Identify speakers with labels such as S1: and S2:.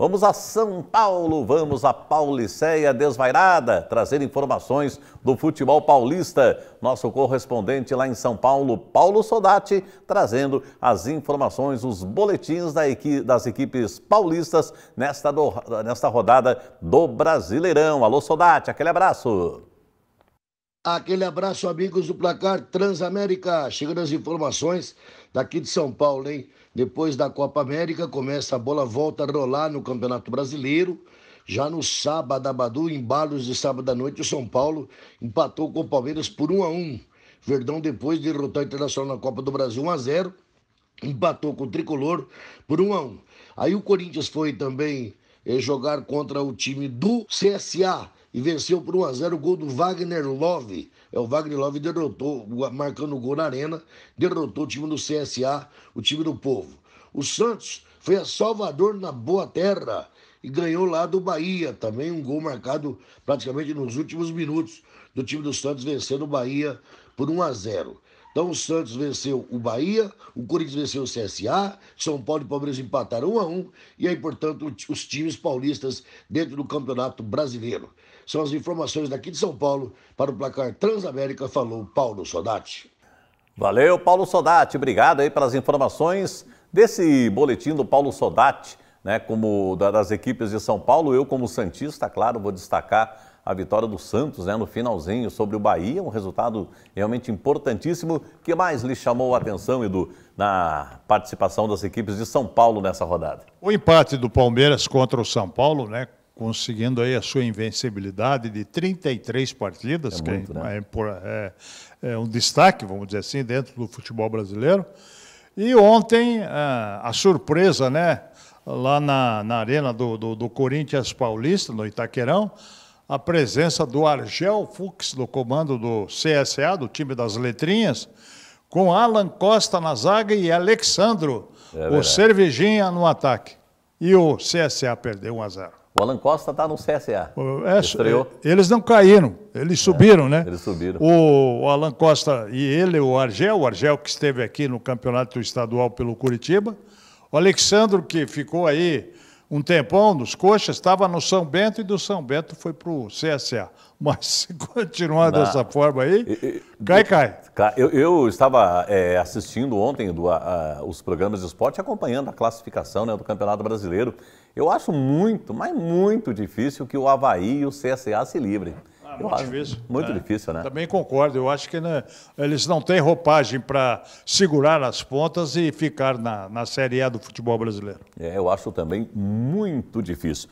S1: Vamos a São Paulo, vamos a Pauliceia Desvairada, trazer informações do futebol paulista. Nosso correspondente lá em São Paulo, Paulo Sodati, trazendo as informações, os boletins da equi das equipes paulistas nesta, nesta rodada do Brasileirão. Alô Sodati, aquele abraço.
S2: Aquele abraço, amigos do placar Transamérica. Chegando as informações daqui de São Paulo, hein? Depois da Copa América, começa a bola volta a rolar no Campeonato Brasileiro. Já no sábado, Abadu, embalos de sábado à noite, o São Paulo empatou com o Palmeiras por 1 a 1 Verdão, depois de derrotar o Internacional na Copa do Brasil 1 a 0 empatou com o Tricolor por 1 a 1 Aí o Corinthians foi também eh, jogar contra o time do CSA e venceu por 1x0 o gol do Wagner Love. É, o Wagner Love derrotou, marcando o gol na arena, derrotou o time do CSA, o time do povo. O Santos foi a Salvador na Boa Terra e ganhou lá do Bahia, também um gol marcado praticamente nos últimos minutos do time do Santos vencendo o Bahia por 1 a 0. Então o Santos venceu o Bahia, o Corinthians venceu o CSA, São Paulo e Palmeiras empataram um a um, e aí, portanto, os times paulistas dentro do Campeonato Brasileiro. São as informações daqui de São Paulo para o placar Transamérica, falou Paulo Sodati. Valeu, Paulo Sodati,
S1: obrigado aí pelas informações desse boletim do Paulo Sodati, né, como das equipes de São Paulo. Eu, como Santista, claro, vou destacar a vitória do Santos né, no finalzinho sobre o Bahia, um resultado realmente importantíssimo. O que mais lhe chamou a atenção, Edu, na participação das equipes de São Paulo nessa rodada?
S3: O empate do Palmeiras contra o São Paulo, né, conseguindo aí a sua invencibilidade de 33 partidas, é que é muito, né? é, é, um destaque, vamos dizer assim, dentro do futebol brasileiro. E ontem, a, a surpresa, né? Lá na, na arena do, do, do Corinthians Paulista, no Itaquerão, a presença do Argel Fux, no comando do CSA, do time das letrinhas, com Alan Costa na zaga e Alexandro, é o Cervejinha, no ataque. E o CSA perdeu 1 a 0. O Alan Costa está no CSA. É, Estreou. É, eles não caíram, eles subiram, é, né? Eles subiram. O, o Alan Costa e ele, o Argel, o Argel que esteve aqui no campeonato estadual pelo Curitiba. O Alexandro, que ficou aí um tempão nos coxas, estava no São Bento e do São Bento foi para o CSA. Mas se continuar Na... dessa
S1: forma aí, cai, cai. Eu, eu estava é, assistindo ontem do, a, a, os programas de esporte, acompanhando a classificação né, do Campeonato Brasileiro. Eu
S3: acho muito, mas muito
S1: difícil que o Havaí e o CSA se livrem. Ah, muito difícil.
S3: Muito é. difícil, né? Também concordo. Eu acho que né, eles não têm roupagem para segurar as pontas e ficar na, na Série A do futebol brasileiro. É, eu acho também muito
S1: difícil.